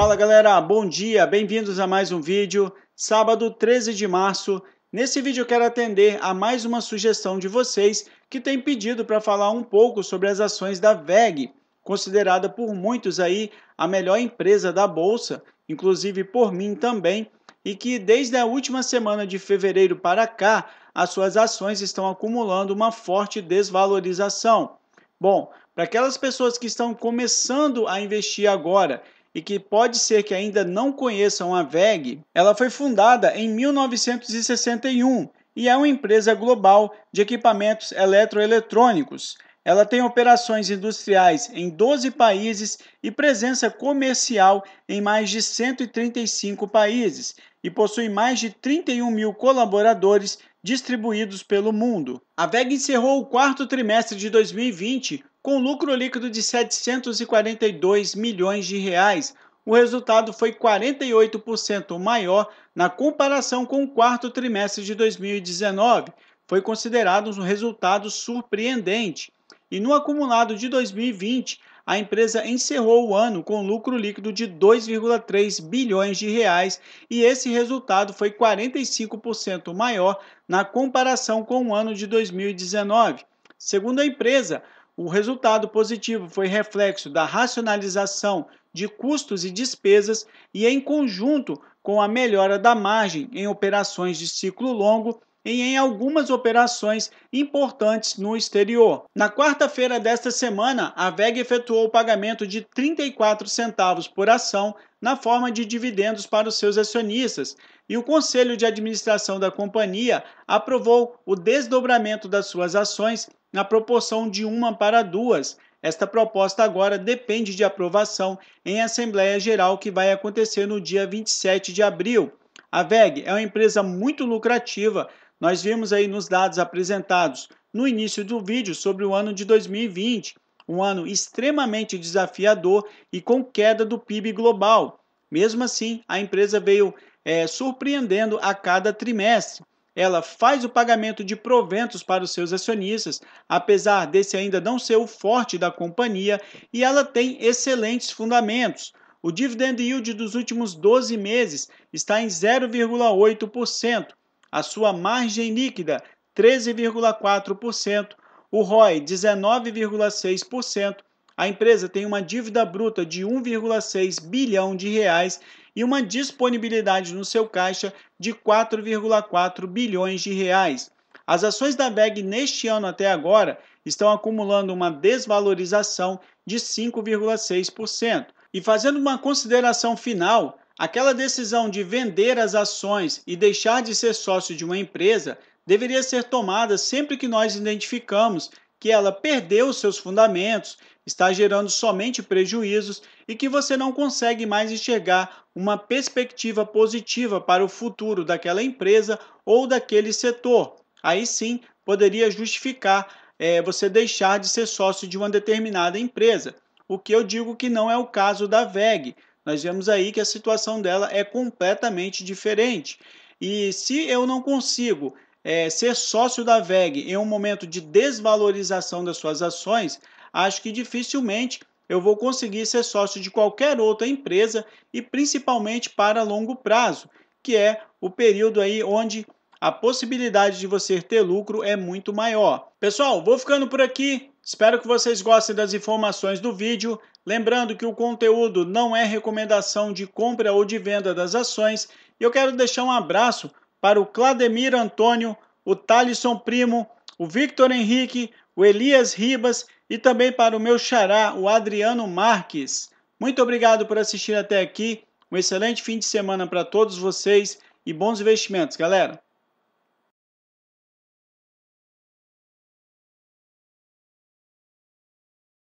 Fala galera, bom dia, bem-vindos a mais um vídeo, sábado 13 de março. Nesse vídeo eu quero atender a mais uma sugestão de vocês que tem pedido para falar um pouco sobre as ações da VEG, considerada por muitos aí a melhor empresa da Bolsa, inclusive por mim também, e que desde a última semana de fevereiro para cá, as suas ações estão acumulando uma forte desvalorização. Bom, para aquelas pessoas que estão começando a investir agora e que pode ser que ainda não conheçam a VEG, ela foi fundada em 1961 e é uma empresa global de equipamentos eletroeletrônicos. Ela tem operações industriais em 12 países e presença comercial em mais de 135 países e possui mais de 31 mil colaboradores distribuídos pelo mundo. A VEG encerrou o quarto trimestre de 2020 com lucro líquido de 742 milhões de reais, o resultado foi 48% maior na comparação com o quarto trimestre de 2019. Foi considerado um resultado surpreendente. E no acumulado de 2020, a empresa encerrou o ano com lucro líquido de 2,3 bilhões de reais e esse resultado foi 45% maior na comparação com o ano de 2019. Segundo a empresa, o resultado positivo foi reflexo da racionalização de custos e despesas e, em conjunto, com a melhora da margem em operações de ciclo longo e em algumas operações importantes no exterior. Na quarta-feira desta semana, a VEG efetuou o pagamento de 34 centavos por ação na forma de dividendos para os seus acionistas, e o conselho de administração da companhia aprovou o desdobramento das suas ações na proporção de uma para duas. Esta proposta agora depende de aprovação em Assembleia Geral que vai acontecer no dia 27 de abril. A VEG é uma empresa muito lucrativa, nós vimos aí nos dados apresentados no início do vídeo sobre o ano de 2020, um ano extremamente desafiador e com queda do PIB global. Mesmo assim, a empresa veio é, surpreendendo a cada trimestre ela faz o pagamento de proventos para os seus acionistas, apesar desse ainda não ser o forte da companhia, e ela tem excelentes fundamentos. O dividend yield dos últimos 12 meses está em 0,8%, a sua margem líquida 13,4%, o ROI 19,6% a empresa tem uma dívida bruta de 1,6 bilhão de reais e uma disponibilidade no seu caixa de 4,4 bilhões de reais. As ações da VEG neste ano até agora estão acumulando uma desvalorização de 5,6%. E fazendo uma consideração final, aquela decisão de vender as ações e deixar de ser sócio de uma empresa deveria ser tomada sempre que nós identificamos que ela perdeu seus fundamentos, está gerando somente prejuízos e que você não consegue mais enxergar uma perspectiva positiva para o futuro daquela empresa ou daquele setor. Aí sim poderia justificar é, você deixar de ser sócio de uma determinada empresa, o que eu digo que não é o caso da VEG. Nós vemos aí que a situação dela é completamente diferente. E se eu não consigo é, ser sócio da VEG em um momento de desvalorização das suas ações, acho que dificilmente eu vou conseguir ser sócio de qualquer outra empresa e principalmente para longo prazo, que é o período aí onde a possibilidade de você ter lucro é muito maior. Pessoal, vou ficando por aqui. Espero que vocês gostem das informações do vídeo. Lembrando que o conteúdo não é recomendação de compra ou de venda das ações. E eu quero deixar um abraço para o Clademir Antônio, o Talisson Primo, o Victor Henrique, o Elias Ribas e também para o meu xará, o Adriano Marques. Muito obrigado por assistir até aqui. Um excelente fim de semana para todos vocês e bons investimentos, galera!